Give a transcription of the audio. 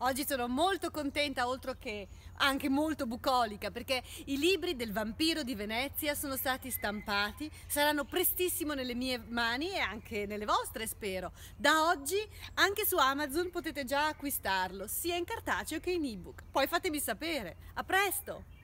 Oggi sono molto contenta, oltre che anche molto bucolica, perché i libri del vampiro di Venezia sono stati stampati, saranno prestissimo nelle mie mani e anche nelle vostre, spero. Da oggi anche su Amazon potete già acquistarlo, sia in cartaceo che in ebook. Poi fatemi sapere. A presto!